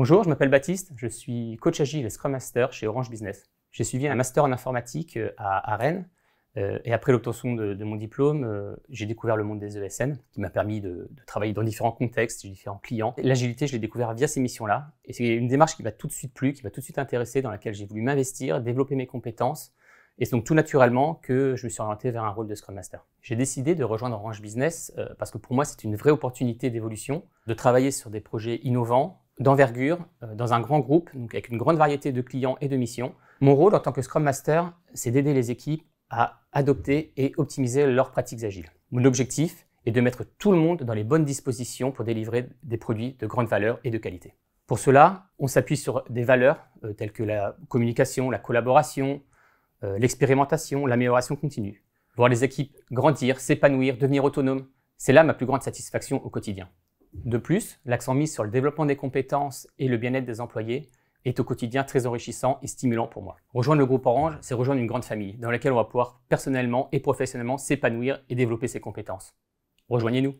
Bonjour, je m'appelle Baptiste, je suis coach agile et Scrum Master chez Orange Business. J'ai suivi un master en informatique euh, à, Rennes euh, et après l'obtention de, mon diplôme, euh, j'ai découvert le monde des ESN qui m'a permis de, travailler dans différents contextes, j'ai différents clients. L'agilité, je l'ai découvert via ces missions-là et c'est une démarche qui m'a tout de suite plu, qui m'a tout de suite intéressé, dans laquelle j'ai voulu m'investir, développer mes compétences et c'est donc tout naturellement que je me suis orienté vers un rôle de Scrum Master. J'ai décidé de rejoindre Orange Business parce que pour moi, c'est une vraie opportunité d'évolution, de travailler sur des projets innovants, d'envergure euh, dans un grand groupe, donc avec une grande variété de clients et de missions. Mon rôle en tant que Scrum Master, c'est d'aider les équipes à adopter et optimiser leurs pratiques agiles. Mon objectif est de mettre tout le monde dans les bonnes dispositions pour délivrer des produits de grande valeur et de qualité. Pour cela, on s'appuie sur des valeurs euh, telles que la communication, la collaboration, euh, l'expérimentation, l'amélioration continue. Voir les équipes grandir, s'épanouir, devenir autonomes, c'est là ma plus grande satisfaction au quotidien. De plus, l'accent mis sur le développement des compétences et le bien-être des employés est au quotidien très enrichissant et stimulant pour moi. Rejoindre le groupe Orange, c'est rejoindre une grande famille dans laquelle on va pouvoir personnellement et professionnellement s'épanouir et développer ses compétences. Rejoignez-nous